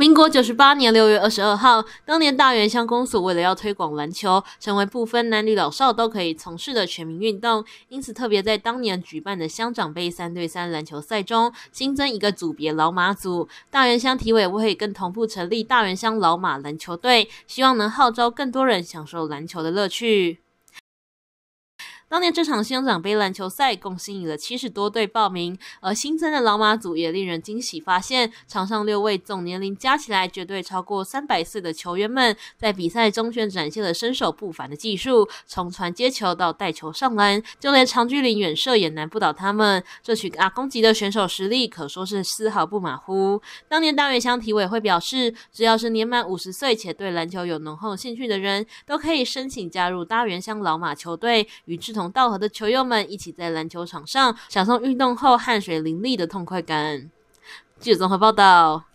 民国九十八年六月二十二号，当年大园乡公所为了要推广篮球，成为不分男女老少都可以从事的全民运动，因此特别在当年举办的乡长杯三对三篮球赛中，新增一个组别老马组。大园乡体委会更同步成立大园乡老马篮球队，希望能号召更多人享受篮球的乐趣。当年这场香港杯篮球赛共吸引了七十多队报名，而新增的老马组也令人惊喜。发现场上六位总年龄加起来绝对超过三百岁的球员们，在比赛中却展现了身手不凡的技术，从传接球到带球上篮，就连长距离远射也难不倒他们。这群阿公级的选手实力可说是丝毫不马虎。当年大元乡体委会表示，只要是年满五十岁且对篮球有浓厚兴趣的人，都可以申请加入大元乡老马球队，与志同。志同道合的球友们一起在篮球场上享受运动后汗水淋漓的痛快感。记者综合报道。